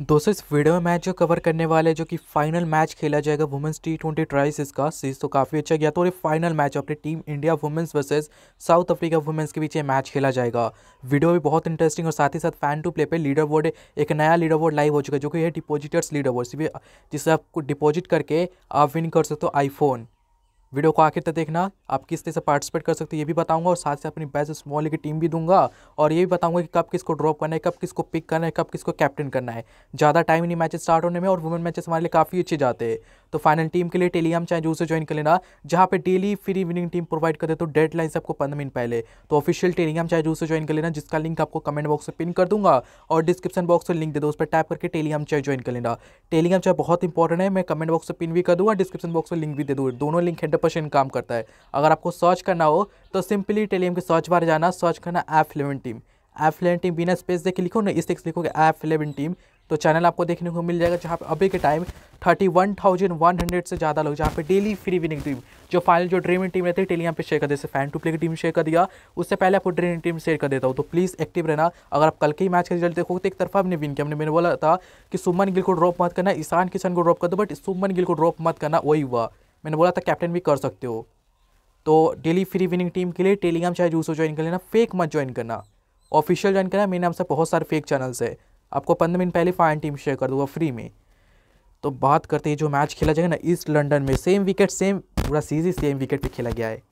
दोस्तों इस वीडियो में मैच जो कवर करने वाले जो कि फाइनल मैच खेला जाएगा वुमेंस टी ट्वेंटी ट्राइस इसका सीज तो काफ़ी अच्छा गया तो और फाइनल मैच अपनी team India women's versus South Africa women's के बीच ये मैच खेला जाएगा वीडियो भी बहुत इंटरेस्टिंग और साथ ही साथ फैन टू प्ले पे लीडर बोर्ड एक नया लीडर बोर्ड लाइव हो चुका है जो कि है डिपोजिटर्स लीडर बोर्ड जिसे आप डिपोजिट करके आप विन कर सकते हो आईफोन वीडियो को आखिर तक देखना आप किस तरह से पार्टिसिपेट कर सकते हैं ये भी बताऊंगा और साथ से अपनी बेस्ट स्मॉल की टीम भी दूंगा और ये भी बताऊंगा कि कब किसको ड्रॉप करना है कब किसको पिक करना है कब किसको कैप्टन करना है ज़्यादा टाइम नहीं मैचेस स्टार्ट होने में और वुमेन मैचेस हमारे लिए काफ़ी अच्छे जाते हैं तो फाइनल टीम के लिए टेलीग्राम चैनल से ज्वाइन कर लेना जहाँ पे daily free winning team provide कर देते हो लाइन से आपको पंद्रह मिनट पहले तो ऑफिशियल टेलीग्राम चैनल से ज्वाइन कर लेना जिसका लिंक आपको कमेंट बॉक्स से पिन कर दूंगा और डिस्क्रिप्शन बॉक्स से लिंक दे दो उस पर टाइप करके टेलीग्राम चैनल ज्वाइन कर लेना टेलीग्राम चैनल बहुत इंपॉर्टेंट है मैं कमेंट बॉक्स से पिन भी कर दूँगा डिस्क्रिप्शन बॉक्स में लिंक भी दे दूँ दोनों लिंक हंड्रेड काम करता है अगर आपको सर्च करना हो तो सिंपली टेलीग्राम के सर्च बार जाना सर्च करना F eleven team F eleven team बिना स्पेस देखे लिखो ना इस लिखोगे एफ इलेवन टीम तो चैनल आपको देखने को मिल जाएगा जहाँ पे अभी के time thirty one one thousand hundred से ज़्यादा लोग जहाँ पे डेली फ्री विनिंग टीम जो फाइनल जो ड्रीम टीम रहती है डेली यहाँ पे शेयर कर देते फैन टू प्ले की टीम शेयर कर दिया उससे पहले आपको ड्रीम टीम शेयर कर देता हूँ तो प्लीज़ एक्टिव रहना अगर आप कल के ही मैच के रिजल्ट देखोगे तो एक तरफा हमने विन किया हमने मैंने बोला था कि सुमन गिल को ड्रॉप मत करना ईशान किशन को ड्रॉप कर दो बट सुमन गिल को ड्रॉप मत करना वही हुआ मैंने बोला था कैप्टन भी कर सकते हो तो डेली फ्री विनिंग टीम के लिए टेलीग्राम चाहे जूसो ज्वाइन कर लेना फेक मत ज्वाइन करना ऑफिशियल ज्वाइन करना मेरे नाम से बहुत सारे फेक चैनल्स है आपको पंद्रह मिनट पहले फाइन टीम शेयर कर दूंगा फ्री में तो बात करते हैं जो मैच खेला जाएगा ना ईस्ट लंडन में सेम विकेट सेम पूरा सीरीज सेम विकेट पे खेला गया है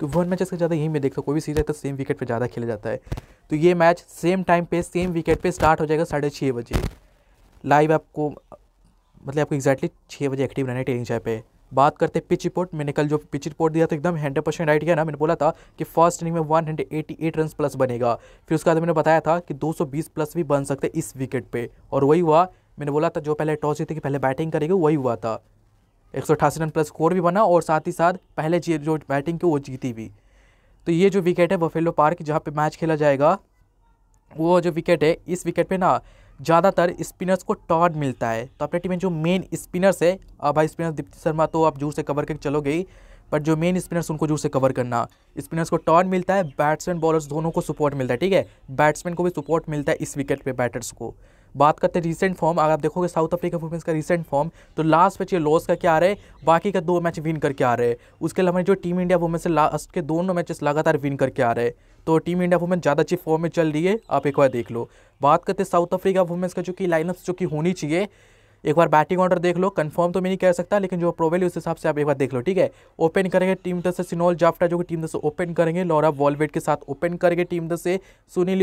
तो वन मैच का ज़्यादा यहीं में देखता हूँ कोई भी सीरीज है तो सेम विकेट पे ज़्यादा खेला जाता है तो ये मैच सेम टाइम पे सेम विकेट पे स्टार्ट हो जाएगा साढ़े छः बजे लाइव आपको मतलब आपको एग्जैक्टली छः बजे एक्टिव रहना है ट्रेनिंग चाय पे बात करते पिच रिपोर्ट मैंने कल जो पिच रिपोर्ट दिया था एकदम हंड्रेड परसेंट राइट किया ना मैंने बोला था कि फर्स्ट इनिंग में एट रन प्लस बनेगा फिर उसके बाद मैंने बताया था कि बीस प्लस भी बन सकते इस विकेट पर और वही हुआ मैंने बोला था जो पहले टॉस जीते कि पहले बैटिंग करेगी वही हुआ था एक रन प्लस स्कोर भी बना और साथ ही साथ पहले जो बैटिंग की वो जीती भी तो ये जो विकेट है बफेलो पार्क जहाँ पे मैच खेला जाएगा वो जो विकेट है इस विकेट पे ना ज़्यादातर स्पिनर्स को टॉड मिलता है तो अपने टीम में जो मेन स्पिनर्स है अब भाई स्पिनर दीप्ति शर्मा तो आप जोर से कवर करके चलोगे बट जो मेन स्पिनर्स उनको जोर से कवर करना स्पिनर्स को टॉड मिलता है बैट्समैन बॉलर्स दोनों को सपोर्ट मिलता है ठीक है बैट्समैन को भी सपोर्ट मिलता है इस विकेट पर बैटर्स को बात करते हैं रिसेंट फॉर्म अगर आप देखोगे साउथ अफ्रीका वुमेंस का रिसेंट फॉर्म तो लास्ट मैच ये लॉस करके आ रहे हैं बाकी का दो मैच विन करके आ रहे हैं उसके अलावा जो टीम इंडिया वुमेंस है लास्ट के दोनों मैचेस लगातार विन करके आ रहे हैं तो टीम इंडिया वुमेंस ज़्यादा अच्छी फॉर्म में चल रही है आप एक बार देख लो बात करते साउथ अफ्रीका वुमेंस का जो कि लाइनअप्स जो कि होनी चाहिए एक बार बैटिंग ऑर्डर देख लो कंफर्म तो मैं नहीं कह सकता लेकिन जो प्रोवेल उस हिसाब से आप एक बार देख लो ठीक है ओपन करेंगे टीम दस से सिनोल जाफ्टा जो कि टीम दस से ओपन करेंगे लॉरा वॉलवेट के साथ ओपन करेंगे टीम दस से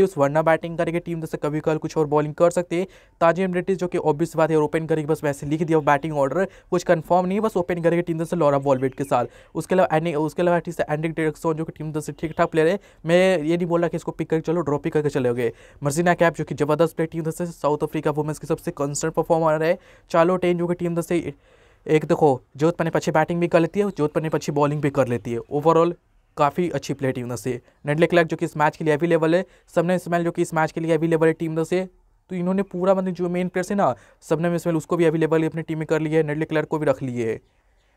उस वर्ना बैटिंग करेंगे टीम दस से कभी कल कुछ और बॉलिंग कर सकते ताजी ताजिम ब्रिटिश जो कि ऑब्वियस बात है ओपन करेंगे बस वैसे लिख दिया बैटिंग ऑर्डर कुछ कन्फर्म नहीं बस ओपन करेंगे टीम दस से लॉरा वॉलवेट के साथ उसके अलावा उसके अलावा आर्टिस्ट एंडिक डेरक्सोन जो कि टीम दस से ठीक ठाक प्लेयर है मैं ये नहीं बोल रहा कि इसको पिक करके चलो ड्रॉप करके चले गए मर्जीना कैप जो कि जबरदस्त प्लेयर टीम दस से साउथ अफ्रीका वुमेंस की सबसे कंसर्न परफॉर्मर है चालो टेन की टीम से एक देखो जोधपुर ने पीछे बैटिंग भी कर लेती है जोधपुर ने पक्षी बॉलिंग भी कर लेती है ओवरऑल काफ़ी अच्छी प्ले टीम दस नेडले क्लैक जो कि इस मैच के लिए अवेलेबल है सबने स्मैल जो कि इस मैच के लिए अवेलेबल है टीम से तो इन्होंने पूरा मतलब जो मेन प्लेयर है ना सबने स्मैल उसको भी अवेलेबल अपनी टीम में कर लिया है नेडले क्लैक को भी रख लिए है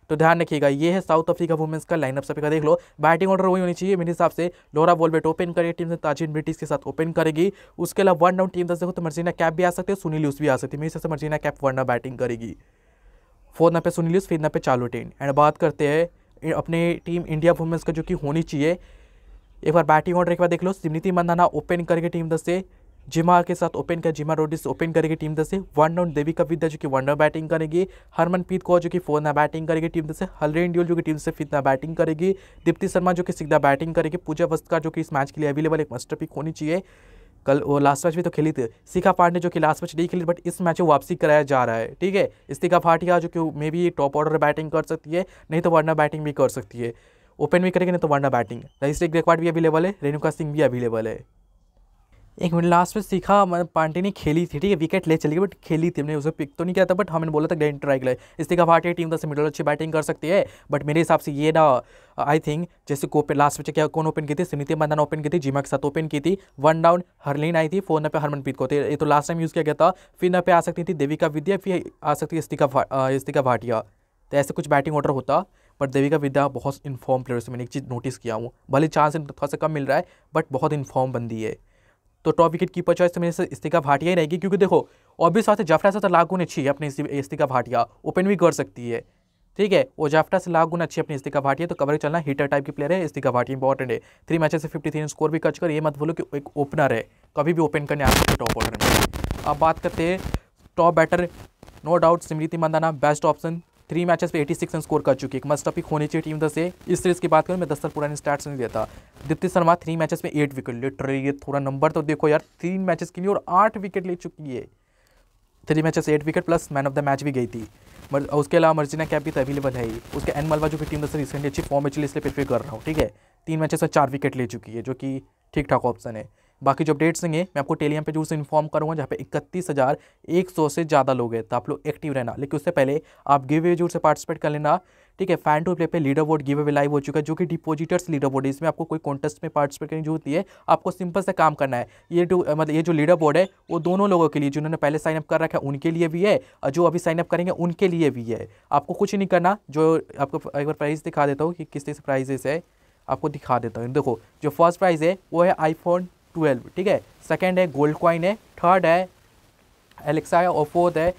तो ध्यान रखिएगा ये है साउथ अफ्रीका वुमेंस का लाइनअप सभी का देख लो बैटिंग ऑर्डर वही होनी चाहिए मेरे हिसाब से लोरा वोलबेट ओपन करेगी टीम से ताजिन ब्रिटिश के साथ ओपन करेगी उसके अलावा वन डाउन टीम दस देखो तो मर्जीना कैप भी आ सकती है सुनील उस भी आ सकती है मेरे हिसाब से मर्जीना कैप वन बैटिंग करेगी फोर्थ नंबर पे सुनील उस फिर नंबर पे चालू टेन एंड बात करते हैं अपने टीम इंडिया वुमेंस का जो कि होनी चाहिए एक बार बैटिंग ऑर्डर एक बार देख लो सिमनीति मंदाना ओपन करके टीम दस से जिमा के साथ ओपन कर जिमा रोडिस ओपन करेगी टीम दस से वन डाउन का विद्या जो कि वन डाउन बैटिंग करेगी हरमनप्रीत कौर जो कि फोर ना बैटिंग करेगी टीम दस से हलरेन ड्यूल जो कि टीम से फिफ्थ ना बैटिंग करेगी दीप्ति शर्मा जो कि सीधा बैटिंग करेगी पूजा वस्कार जो कि इस मैच के लिए अवेलेबल एक मस्टर पिक होनी चाहिए कल वो लास्ट मैच भी तो खेली थी शिखा पांडे जो कि लास्ट मैच नहीं खेली बट इस मैच में वापसी कराया जा रहा है ठीक है इस्तीका फाटिया जो कि maybe top order batting कर सकती है नहीं तो वरना बैटिंग भी कर सकती है ओपन भी करेगी नहीं तो वरना बैटिंग रजिस्ट्रिक टेक भी अवेलेबल है रेणुका सिंह भी अवेलेबल है एक मिनट लास्ट में सीखा मैंने मतलब पांडे ने खेली थी ठीक है विकेट ले चली गई बट खेली थी हमने उसे पिक तो नहीं किया था बट हमने बोला था ग्रैंड ट्राई के लिए इस्तीका भाटिया टीम दस तो मिडल अच्छी बैटिंग कर सकती है बट मेरे हिसाब से ये ना आई थिंक जैसे कोपे लास्ट में क्या कौन ओपन की थी सुनीति मंदान ओपन की थी जिमा के साथ ओपन की थी वन डाउन हरलीन आई थी फोन पे हरमनप्रीत को थे तो ये तो लास्ट टाइम यूज़ किया गया था फिर न पे आ सकती थी देविका विद्या फिर आ सकती है इस्तीका इस्तीका भाटिया तो ऐसे कुछ बैटिंग ऑर्डर होता बट देविका विद्या बहुत इन्फॉर्म प्लेयर से मैंने एक चीज़ नोटिस किया हूँ भले चांस थोड़ा सा कम मिल रहा है बट बहुत इन्फॉर्म बंदी है तो टॉप विकेट कीपर चॉइस में से इस्तिका भाटिया ही रहेगी क्योंकि देखो ऑब्वियस बात है जाफरा से तो लाख गुण अच्छी है अपनी इस्तिका भाटिया ओपन भी कर सकती है ठीक है वो जाफ्टा से लाख गुना अच्छी अपनी इस्तिका भाटिया तो कवर चलना हीटर टाइप की प्लेयर है इस्तिका भाटिया इंपॉर्टेंट है थ्री मैचेस से फिफ्टी थ्री स्कोर भी कच कर ये मत बोलो कि एक ओपनर है कभी भी ओपन करने आते टॉप ऑर्डर में अब बात करते हैं top batter no doubt Smriti Mandhana best option three matches पे 86 रन स्कोर कर चुकी है एक मस्ट अपिक होनी चाहिए टीम दस से इस सीरीज की बात करें मैं दस साल पुराने स्टार्ट नहीं देता दीप्ति शर्मा थ्री मैचेस में एट विकेट लिटरली ये थोड़ा नंबर तो देखो यार तीन मैचेस के लिए और आठ विकेट ले चुकी है three matches eight wicket plus man of the match भी गई थी मर, उसके अलावा मर्जीना कैप भी तो अवेलेबल है उसके एन मलवा जो कि टीम दस रिसेंटली अच्छी फॉर्म में चली इसलिए प्रेफर कर रहा हूँ ठीक है तीन मैचेस में चार विकेट ले चुकी है जो कि ठीक ठाक ऑप्शन है बाकी जो अपडेट्स देंगे मैं आपको टेलीग्राम पे जरूर से इन्फॉर्म करूँगा जहाँ पे इकतीस हज़ार एक सौ से ज़्यादा लोग हैं तो आप लोग एक्टिव रहना लेकिन उससे पहले आप गिव वे जरूर से पार्टिसिपेट कर लेना ठीक है फैन टू प्ले पे leader board give away live हो चुका है जो कि डिपोजिटर्स लीडर बोर्ड है इसमें आपको कोई कॉन्टेस्ट में पार्टिसिपेट करने की जरूरत है आपको सिंपल से काम करना है ये मतलब ये जो लीडर बोर्ड है वो दोनों लोगों के लिए जिन्होंने पहले साइनअप कर रखा है उनके लिए भी है और जो अभी साइनअप करेंगे उनके लिए भी है आपको कुछ नहीं करना जो आपको एक बार प्राइस दिखा देता हूँ कि किस तरह से प्राइजेस है आपको दिखा देता हूँ देखो जो फर्स्ट प्राइज़ है वो है आईफोन ट्वेल्व ठीक है सेकेंड है गोल्ड कॉइन है थर्ड है एलेक्सा है और फोर्थ है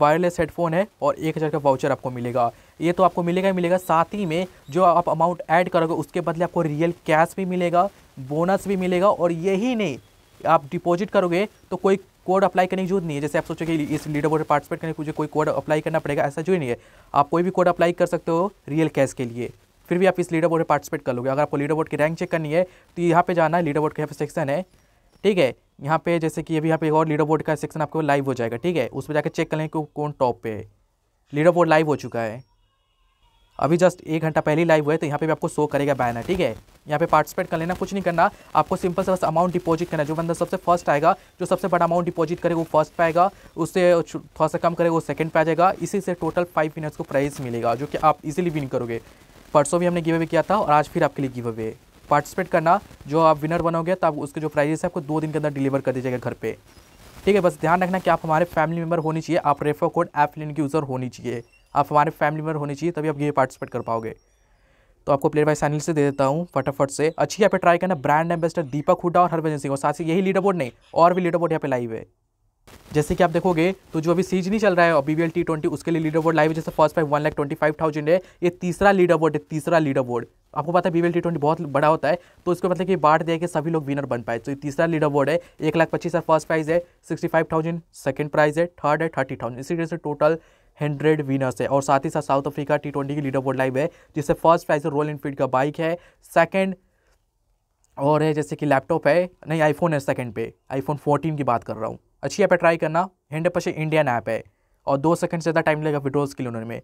वायरलेस हेडफोन है और एक हज़ार का वाउचर आपको मिलेगा ये तो आपको मिलेगा ही मिलेगा साथ ही में जो आप अमाउंट ऐड करोगे उसके बदले आपको रियल कैश भी मिलेगा बोनस भी मिलेगा और यही नहीं आप डिपॉजिट करोगे तो कोई कोड अप्लाई करने की जरूरत नहीं है जैसे आप सोचोगे इस लीडर बोर्ड पार्टिसिपेट करने के मुझे कोई कोड अप्लाई करना पड़ेगा ऐसा जो ही नहीं है आप कोई भी कोड अप्लाई कर सकते हो रियल कैश के लिए फिर भी आप इस लीडर बोर्ड में पार्टिसिपेट कर लोगे अगर आपको लीडर बोर्ड की रैंक चेक करनी है तो यहाँ पे जाना है लीडर बोर्ड का यहाँ सेक्शन है ठीक है यहाँ पे जैसे कि अभी यहाँ पे एक और लीडर बोर्ड का सेक्शन आपको लाइव हो जाएगा ठीक है उस पर जाकर चेक कर लें कौन टॉप पे है लीडर बोर्ड लाइव हो चुका है अभी जस्ट एक घंटा पहले लाइव हुआ है तो यहाँ पे भी आपको शो करेगा बैनर ठीक है यहाँ पे पार्टिसिपेट कर लेना कुछ नहीं करना आपको सिंपल से बस अमाउंट डिपॉजिट करना जो बंदा सबसे फर्स्ट आएगा जो सबसे बड़ा अमाउंट डिपॉजिट करेगा वो फर्स्ट पाएगा उससे थोड़ा सा कम करेगा वो सेकंड पे आ जाएगा इसी से टोटल फाइव मिनट्स को प्राइज़ मिलेगा जो कि आप इजिली विन करोगे परसों भी हमने गिव अवे किया था और आज फिर आपके लिए गिव अवे पार्टिसिपेट करना जो आप विनर बनोगे तो आप उसके जो प्राइजेस है आपको दो दिन के अंदर डिलीवर कर दीजिएगा घर पर ठीक है बस ध्यान रखना कि आप हमारे फैमिली मेंबर होनी चाहिए आप रेफर कोड ऐप लिंक की यूज़र होनी चाहिए आप हमारे फैमिली मेंबर होनी चाहिए तभी आप ये पार्टिसिपेट कर पाओगे तो आपको प्लेयर वाइज चैनल से दे देता हूँ फटाफट से अच्छी यहाँ पे ट्राई करना ब्रांड एम्बेसडर दीपक हुडा और हरभजन सिंह और साथ ही यही लीडर बोर्ड नहीं और भी लीडर बोर्ड यहाँ पे लाइव है जैसे कि आप देखोगे तो जो अभी सीज नहीं चल रहा है और बी टी ट्वेंटी उसके लिए लीडर बोर्ड लाइव है जैसे first prize one lakh twenty five thousand है ये तीसरा लीडर बोर्ड है तीसरा लीडर बोर्ड आपको पता है एल टी ट्वेंटी बहुत बड़ा होता है तो इसको मतलब कि बांट दिया कि सभी लोग विनर बन पाए तो ये तीसरा लीडर बोर्ड है एक लाख पच्चीस हज़ार फर्स्ट प्राइज है sixty five thousand second prize है थर्ड है थर्टी थाउजेंड इसी तरह से टोटल हंड्रेड विनर्स है और साथ ही साथ साउथ अफ्रीका टी ट्वेंटी की लीडर बोर्ड लाइव है जिससे फर्स्ट प्राइज रॉयल इनफील्ड का बाइक है सेकेंड और है जैसे कि लैपटॉप है नहीं आईफोन है सेकेंड पे आईफोन फोर्टीन की बात कर रहा हूँ अच्छी ऐप है ट्राई करना हंड्रेड परसेंट इंडियन ऐप है और दो सेकंड से ज़्यादा टाइम लगेगा विड्रॉल्स के लिए उन्होंने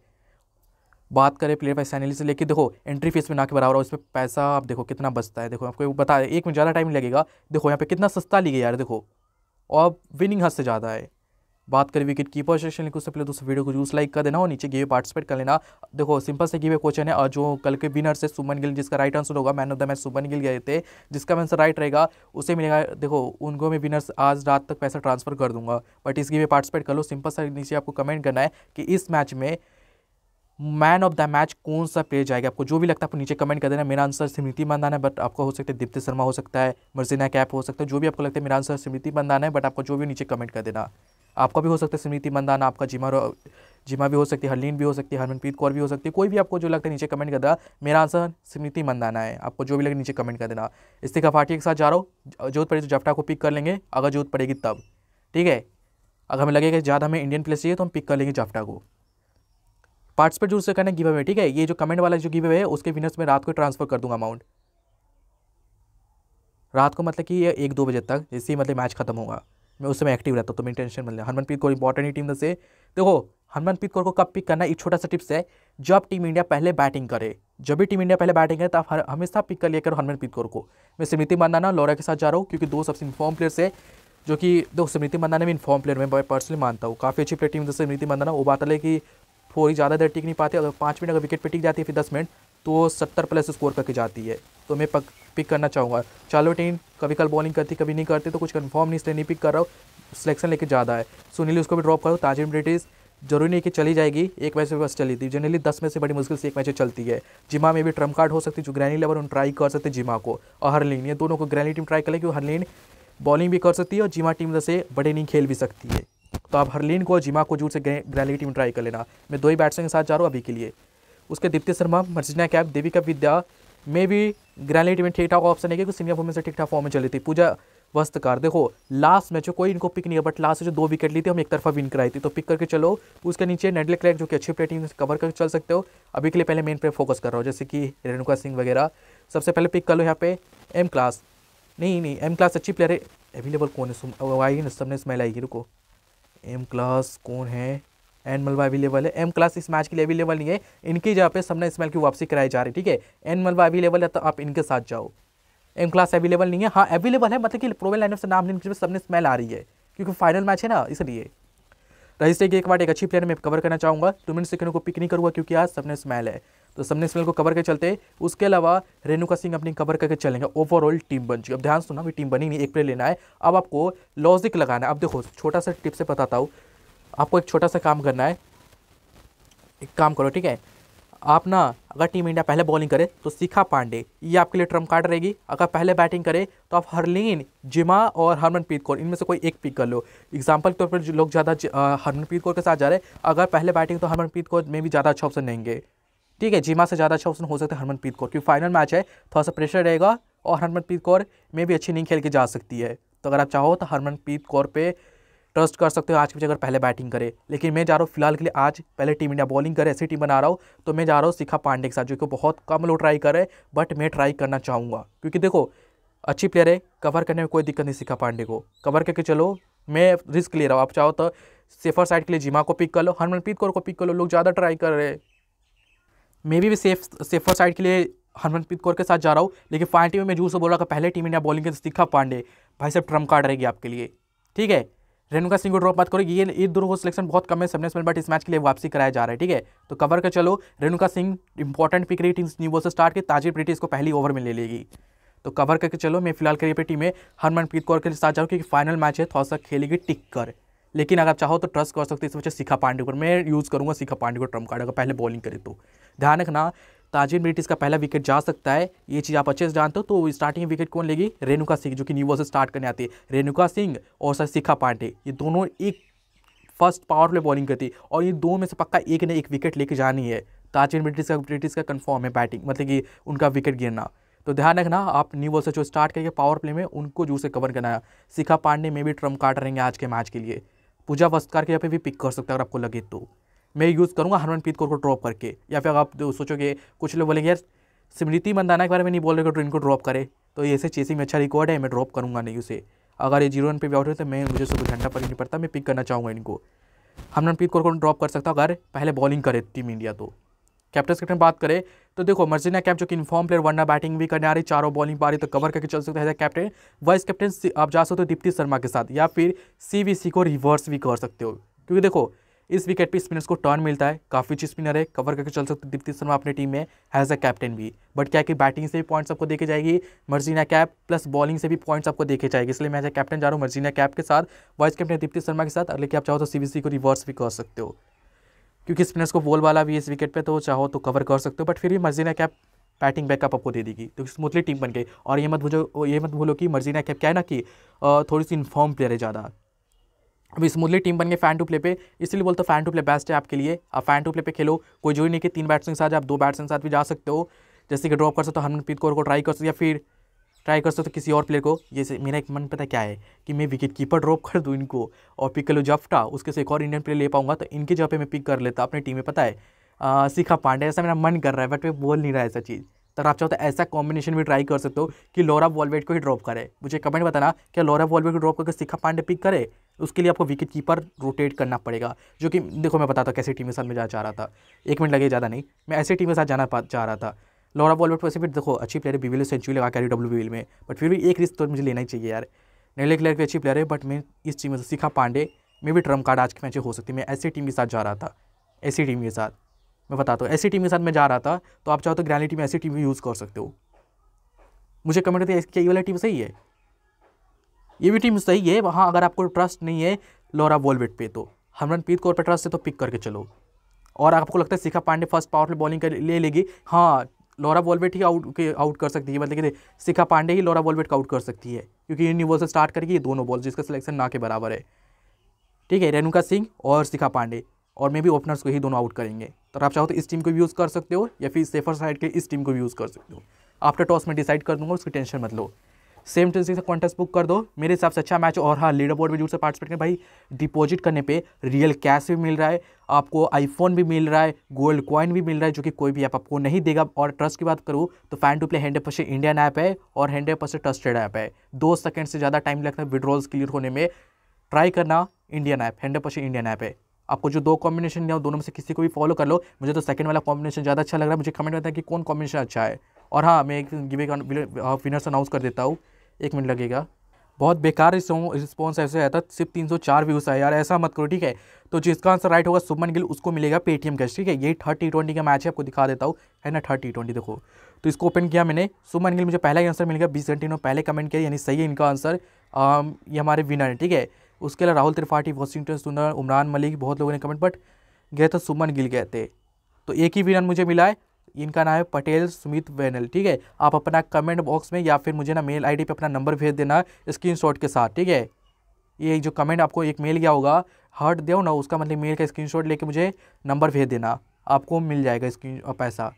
बात करें प्लेयर पैसा एनालिस से लेकिन देखो एंट्री फीस में ना के बराबर उसमें पैसा आप देखो कितना बचता है देखो आपको बता एक मिनट ज़्यादा टाइम लगेगा देखो यहाँ पे कितना सस्ता ली यार देखो और विनिंग हद से ज़्यादा है बात करें विकेट कीपर सेक्शन लिंक उससे पहले दोस्तों वीडियो को जूस लाइक कर देना और नीचे गिवे पार्टिसिपेट कर लेना देखो सिंपल से गिवे क्वेश्चन है और जो कल के विनर से सुमन गिल जिसका राइट आंसर होगा man of the match Shubman Gill गए थे जिसका आंसर राइट रहेगा उसे मिलेगा देखो उनको मैं विनर्स आज रात तक पैसा ट्रांसफर कर दूंगा बट इस गिवे पार्टिसिपेट कर लो सिंपल से नीचे आपको कमेंट करना है कि इस मैच में मैन ऑफ द मैच कौन सा प्लेयर जाएगा आपको जो भी लगता है आपको नीचे कमेंट कर देना मेरा आंसर स्मृति मंदाना है बट आपका हो सकता है दीप्ति शर्मा हो सकता है मर्जिना कैप हो सकता है जो भी आपको लगता है मेरा आंसर स्मृति मंदाना है बट आपको जो भी नीचे कमेंट कर देना आपका भी हो सकता है स्मृति मंदाना आपका जिमा जिमा भी हो सकती है हरलीन भी हो सकती है हरमनप्रीत कौर भी हो सकती है कोई भी आपको जो लगता है नीचे कमेंट कर देना मेरा आंसर स्मृति मंदाना है आपको जो भी लगे नीचे कमेंट कर देना इस्तिका फाटिया के साथ जा रहा हूँ जोत पड़ेगी तो जफ्टा को पिक कर लेंगे अगर जोत पड़ेगी तब ठीक है अगर हमें लगेगा ज़्यादा हमें इंडियन प्लेस चाहिए तो हम पिक कर लेंगे जफ्टा को पार्टिसिपेट जरूर से करना गिव अवे ठीक है ये जो कमेंट वाला जो गिव अवे है उसके विनर्स में रात को ट्रांसफ़र कर दूंगा अमाउंट रात को मतलब कि ये एक दो बजे तक जैसे ही मतलब मैच खत्म होगा मैं उस समय एक्टिव रहता तो मेरी टेंशन मिल है हरमनप्रीत कौर इंपॉर्टेंट टीम से देखो हरमनप्रीत कौर को कब पिक करना एक छोटा सा टिप्स है जब टीम इंडिया पहले बैटिंग करे जब भी टीम इंडिया पहले बैटिंग करे तो आप हमेशा पिक कर लिया करो हरमनप्रीत कौर को मैं स्मृति मंदाना लौरा के साथ जा रहा हूँ क्योंकि दो सबसे इन्फॉर्म प्लेयर्स है जो कि दो स्मृति मंदाना भी इन्फॉर्म प्लेयर मैं पर्सनली मानता हूँ काफ़ी अच्छी प्लेयर टीम जैसे स्मृति मंदाना वो बात है कि थोड़ी ज़्यादा देर टिक नहीं पाते और पाँच मिनट अगर विकेट पर टिक जाती है फिर दस मिनट तो वो सत्तर प्लस स्कोर करके जाती है तो मैं पक पिक करना चाहूँगा टीम कभी कल बॉलिंग करती कभी नहीं करती तो कुछ कन्फर्म नहीं इसलिए नहीं पिक कर रहा हूँ सिलेक्शन लेके ज़्यादा है सुनील उसको भी ड्रॉप करो ताजिम ब्रिटिश जरूरी नहीं कि चली जाएगी एक मैच से बस चली थी जनरली दस में से बड़ी मुश्किल से एक मैच चलती है जिमा में भी ट्रम्प कार्ड हो सकती है जो ग्रैनी लेवल उन ट्राई कर सकते हैं जिमा को और हरलिन ये दोनों को ग्रैनी टीम ट्राई करेगी हरलिन बॉलिंग भी कर सकती है और जिमा टीम से बड़े नहीं खेल भी सकती है तो आप हरलिन को और जिमा को जूर से ग्रैनी टीम ट्राई कर लेना मैं दो ही बैट्समैन के साथ जा रहा हूँ अभी के लिए उसके दीप्ति शर्मा मर्जिना कैप देविका विद्या में भी ग्रैंड में ठीक ठाक ऑप्शन है क्योंकि सीनियर वुमेन से ठीक ठाक फॉर्म में चली थी पूजा वस्तकार देखो लास्ट मैच में कोई इनको पिक नहीं है बट लास्ट जो दो विकेट ली थी हम एक तरफा विन कराई थी तो पिक करके चलो उसके नीचे नेडले क्लैक जो कि अच्छी प्लेटिंग कवर करके चल सकते हो अभी के लिए पहले मेन पे फोकस कर रहा हूँ जैसे कि रेणुका सिंह वगैरह सबसे पहले पिक कर लो यहाँ पे एम क्लास नहीं नहीं एम क्लास अच्छी प्लेयर है अवेलेबल कौन है आएगी ना सबने स्मेल आएगी रुको एम क्लास कौन है एन मलबा अवेलेबल है एम क्लास इस मैच के लिए अवेलेबल नहीं है इनकी जगह पे सबना इस्माइल की वापसी कराई जा रही है ठीक है एन मलबा अवेलेबल है तो आप इनके साथ जाओ एम क्लास अवेलेबल नहीं है हाँ अवेलेबल है मतलब कि प्रोवेल लाइनअप से नाम लेने सबने स्मेल आ रही है क्योंकि फाइनल मैच है ना इसलिए रजिस्टर की एक बार एक अच्छी प्लेयर मैं कवर करना चाहूँगा टू मिनट सेकंड को पिक नहीं करूँगा क्योंकि आज सबने स्मेल है तो सबने स्मेल को कवर के चलते उसके अलावा रेणुका सिंह अपनी कवर करके चलेंगे ओवरऑल टीम बन चुकी अब ध्यान सुना अभी टीम बनी नहीं एक प्लेयर लेना है अब आपको लॉजिक लगाना है अब देखो छोटा सा टिप से बताता हूँ आपको एक छोटा सा काम करना है एक काम करो ठीक है आप ना अगर टीम इंडिया पहले बॉलिंग करे तो शिखा पांडे ये आपके लिए ट्रम कार्ड रहेगी अगर पहले बैटिंग करे तो आप हरलीन जिमा और हरमनप्रीत कौर इनमें से कोई एक पिक कर लो एग्जाम्पल के तौर पर लोग ज़्यादा हरमनप्रीत कौर के साथ जा रहे हैं अगर पहले बैटिंग तो हरमनप्रीत कौर में भी ज़्यादा अच्छा ऑप्शन रहेंगे ठीक है जिमा से ज़्यादा अच्छा ऑप्शन हो सकता है हरमनप्रीत कौर क्योंकि फाइनल मैच है थोड़ा सा प्रेशर रहेगा और हरमनप्रीत कौर में भी अच्छी नहीं खेल के जा सकती है तो अगर आप चाहो तो हरमनप्रीत कौर पर ट्रस्ट कर सकते हो आज के पीछे अगर पहले बैटिंग करे लेकिन मैं जा रहा हूँ फिलहाल के लिए आज पहले टीम इंडिया बॉलिंग करे ऐसी टीम बना रहा हूँ तो मैं जा रहा हूँ शिखा पांडे के साथ जो कि बहुत कम लोग ट्राई करे बट मैं ट्राई करना चाहूँगा क्योंकि देखो अच्छी प्लेयर है कवर करने में कोई दिक्कत नहीं शिखा पांडे को कवर करके चलो मैं रिस्क ले रहा हूँ आप चाहो तो सेफर साइड के लिए जिमा को पिक कर लो हरमनप्रीत कौर को पिक कर लो लोग ज़्यादा ट्राई कर रहे हैं मे भी, भी सेफ सेफर साइड के लिए हरमनप्रीत कौर के साथ जा रहा हूँ लेकिन फाइनल टीम में जूस से बोल रहा था पहले टीम इंडिया बॉलिंग के शिखा पांडे भाई साहब ट्रम्प कार्ड रहेगी आपके लिए ठीक है रेणुका सिंह को ड्रॉप बात करो ये ये दोनों सिलेक्शन बहुत कम है सबने में बट इस मैच के लिए वापसी कराया जा रहा है ठीक है तो कवर कर चलो रेणुका सिंह इंपॉर्टेंट पिक रही टीम न्यू बॉल से स्टार्ट की ताजी प्रीटी इसको पहली ओवर में ले लेगी तो कवर करके चलो मैं फिलहाल करिए पे टीम में हरमनप्रीत कौर के साथ जाऊँ क्योंकि फाइनल मैच है थोड़ा सा खेलेगी टिक कर लेकिन अगर चाहो तो ट्रस्ट कर सकते हो इस से शिखा पांडे को मैं यूज़ करूँगा शिखा पांडे को ट्रम्प कार्ड अगर पहले बॉलिंग करे तो ध्यान रखना ताजिन ब्रिटिश का पहला विकेट जा सकता है ये चीज़ आप अच्छे से जानते हो तो स्टार्टिंग विकेट कौन लेगी रेणुका सिंह जो कि न्यू से स्टार्ट करने आती है रेणुका सिंह और सर शिखा पांडे ये दोनों एक फर्स्ट पावर प्ले बॉलिंग करती और ये दो में से पक्का एक ने एक विकेट लेके जानी है ताजिन ब्रिटिश का ब्रिटिश का कन्फर्म है बैटिंग मतलब कि उनका विकेट गिरना तो ध्यान रखना आप न्यू बॉल से जो स्टार्ट करके पावर प्ले में उनको जोर से कवर करना है शिखा पांडे में भी ट्रम्प काट रहेंगे आज के मैच के लिए पूजा वस्तकार के यहाँ पे भी पिक कर सकता हैं अगर आपको लगे तो मैं यूज़ करूँगा हरमनप्रीत कौर को ड्रॉप करके या फिर आप सोचोगे कुछ लोग बोलेंगे यार स्मृति मंदाना के बारे में नहीं बोल रहे तो इनको ड्रॉप करे तो ये ऐसे चेसिंग में अच्छा रिकॉर्ड है मैं ड्रॉप करूँगा नहीं उसे अगर ये जीरो रन पे भी आउट है तो मैं मुझे सुबह घंटा पर नहीं पड़ता मैं पिक करना चाहूँगा इनको हरमनप्रीत कौर को ड्रॉप कर सकता अगर पहले बॉलिंग करे टीम इंडिया तो कैप्टन कैप्टन बात करें तो देखो मर्जीना कैप जो कि इन्फॉर्म प्लेयर वरना बैटिंग भी करने आ रही चारों बॉलिंग पा रही तो कवर करके चल सकते हैं कैप्टन वाइस कैप्टन आप जा सकते हो दीप्ति शर्मा के साथ या फिर सी को रिवर्स भी कर सकते हो क्योंकि देखो इस विकेट पे स्पिनर्स को टर्न मिलता है काफ़ी अच्छी स्पिनर है कवर करके चल सकते दीप्ति शर्मा अपनी टीम में एज अ कैप्टन भी बट क्या कि बैटिंग से भी पॉइंट्स आपको देखे जाएगी मर्जीना कैप प्लस बॉलिंग से भी पॉइंट्स आपको देखे जाएगी इसलिए मैं एज अ कैप्टन जा रहा हूँ मर्जीना कैप के साथ वाइस कैप्टन दीप्ति शर्मा के साथ अगर कि आप चाहो तो सी को रिवर्स भी कर सकते हो क्योंकि स्पिनर्स को बॉल वाला भी इस विकेट पर तो चाहो तो कवर कर सकते हो बट फिर भी मर्जीना कैप बैटिंग बैकअप आपको दे देगी तो स्मूथली टीम बन गई और ये मत भूलो ये मत भूलो कि मर्जीना कैप क्या है ना कि थोड़ी सी इन्फॉर्म प्लेयर है ज़्यादा अभी स्मूथली टीम बन गए फैन टू प्ले पे इसलिए बोलते फैन टू प्ले बेस्ट है आपके लिए आप फैन टू प्ले पे खेलो कोई जरूरी नहीं कि तीन बैट्समैन के साथ आप दो बैट्समैन के साथ भी जा सकते हो जैसे कि ड्रॉप कर सकते हो हरमनप्रीत कौर को ट्राई कर सकते या फिर ट्राई कर सकते हो किसी और प्लेयर को जैसे मेरा एक मन पता क्या है कि मैं विकेट कीपर ड्रॉप कर दूँ इनको और पिक कर लो जफ्टा उसके से एक और इंडियन प्लेयर ले पाऊंगा तो इनके जगह पर मैं पिक कर लेता अपनी टीम में पता है आ, सीखा पांडे ऐसा मेरा मन कर रहा है बट मैं बोल नहीं रहा है ऐसा चीज़ तर आप चाहो तो ऐसा कॉम्बिनेशन भी ट्राई कर सकते हो कि लोरा वॉलवेट को ही ड्रॉप करे मुझे कमेंट बताना क्या लोरा वॉलवेट को ड्रॉप करके शिखा पांडे पिक करे उसके लिए आपको विकेट कीपर रोटेट करना पड़ेगा जो कि देखो मैं बताता हूँ कैसी टीम के साथ मैं चाह रहा था एक मिनट लगे ज़्यादा नहीं मैं ऐसे टीम के साथ जाना चाह रहा था लोरा वॉलवेट वैसे भी देखो अच्छी प्लेयर है सेंचुरी लगा कर डब्ल्यू बीवीएल में बट फिर भी एक रिस्क तो मुझे लेना ही चाहिए यार नैले क्लेयर भी अच्छी प्लेयर है बट मैं इस टीम में शिखा पांडे में भी ट्रम्प कार्ड आज के मैच हो सकती मैं ऐसी टीम के साथ जा रहा था ऐसी टीम के साथ मैं बताता तो, हूँ ऐसी e टीम के साथ मैं जा रहा था तो आप चाहो तो ग्रैनी टीम ऐसी टीम यूज़ कर सकते हो मुझे कमेंट करते क्या ये वाली टीम सही है ये भी टीम सही है वहाँ अगर आपको ट्रस्ट नहीं है लोरा वोलवेट पे तो हमरनप्रीत कौर पर ट्रस्ट है तो पिक करके चलो और आपको लगता है Shikha Pandey first powerful bowling कर ले लेगी हाँ लोरा वॉलवेट ही आउट के आउट कर सकती है मतलब कि शिखा पांडे ही लोरा वॉलवेट का आउट कर सकती है क्योंकि इन बॉल से स्टार्ट करेगी दोनों बॉल जिसका सिलेक्शन ना के बराबर है ठीक है रेणुका सिंह और शिखा पांडे और मे भी ओपनर्स को ही दोनों आउट करेंगे तो आप चाहो तो इस टीम को भी यूज़ कर सकते हो या फिर सेफर साइड के इस टीम को भी यूज़ कर सकते हो आफ्टर टॉस में डिसाइड कर दूंगा उसकी टेंशन मत लो सेम तरीके से कॉन्टेस्ट बुक कर दो मेरे हिसाब से अच्छा मैच और हाँ लीडर बोर्ड में जरूर से पार्टिसिपेट करें भाई डिपॉजिट करने पे रियल कैश भी मिल रहा है आपको आईफोन भी मिल रहा है गोल्ड कॉइन भी मिल रहा है जो कि कोई भी ऐप आपको नहीं देगा और ट्रस्ट की बात करूँ तो fan to play hundred percent Indian app है और हंड्रेड परसेंट ट्रस्टेड ऐप है दो सेकेंड से ज़्यादा टाइम लगता है विड्रॉल्स क्लियर होने में ट्राई करना Indian app hundred percent Indian app है आपको जो दो कॉम्बिनेशन दिया दोनों में से किसी को भी फॉलो कर लो मुझे तो सेकंड वाला कॉम्बिनेशन ज़्यादा अच्छा लग रहा है मुझे कमेंट है कि कौन कॉम्बिनेशन अच्छा है और हाँ मैं एक गिवे विनर्स अनाउंस हाँ, कर देता हूँ एक मिनट लगेगा बहुत बेकार रिस्पॉन्स ऐसे आया था सिर्फ 304 व्यूज़ आया यार ऐसा मत करो ठीक है तो जिसका आंसर राइट होगा सुमन गिल उसको मिलेगा पेटीएम कैश ठीक है ये थर्ड टी ट्वेंटी का मैच है आपको दिखा देता हूँ है ना थर्ड टी ट्वेंटी देखो तो इसको ओपन किया मैंने सुमन गिल मुझे पहला ही आंसर मिलेगा बीस घंटे इन्होंने पहले कमेंट किया यानी सही है इनका आंसर ये हमारे विनर है ठीक है उसके अलावा राहुल त्रिपाठी वॉशिंगटन सुंदर उमरान मलिक बहुत लोगों ने कमेंट बट गए तो सुमन गिल गए थे तो एक ही विनर मुझे मिला है इनका नाम है पटेल सुमित वैनल ठीक है आप अपना कमेंट बॉक्स में या फिर मुझे ना मेल आईडी पे अपना नंबर भेज देना शॉट के साथ ठीक है ये जो कमेंट आपको एक मेल गया होगा हर्ट दो ना उसका मतलब मेल का शॉट लेके मुझे नंबर भेज देना आपको मिल जाएगा स्क्रीन पैसा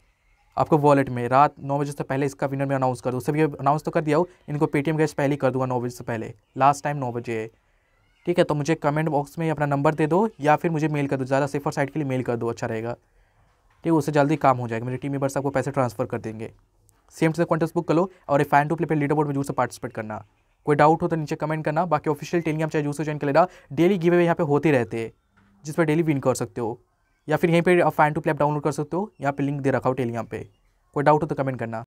आपको वॉलेट में रात नौ बजे से पहले इसका विनर मैं अनाउंस कर दूँ सभी अनाउंस तो कर दिया हो इनको पेटीएम कैश पहले ही कर दूंगा नौ बजे से पहले लास्ट टाइम नौ बजे ठीक है तो मुझे कमेंट बॉक्स में अपना नंबर दे दो या फिर मुझे मेल कर दो ज़्यादा सेफर साइड के लिए मेल कर दो अच्छा रहेगा ठीक है उससे जल्दी काम हो जाएगा मेरे टीम मेबर्स आपको पैसे ट्रांसफर कर देंगे सेम टू से कॉन्टेस बुक करो और फैन टू प्ले पे लीडर बोर्ड में जरूर से पार्टिसिपेट करना कोई डाउट हो तो नीचे कमेंट करना बाकी ऑफिशियल टेलीग्राम चाहे जूस ज्वाइन कर लेना डेली गिवे यहाँ पे होते रहते हैं जिस पर डेली विन कर सकते हो या फिर यहीं पर फैन टू प्ले डाउनलोड कर सकते हो यहाँ पर लिंक दे रखा हो टेलीग्राम पर कोई डाउट हो तो कमेंट करना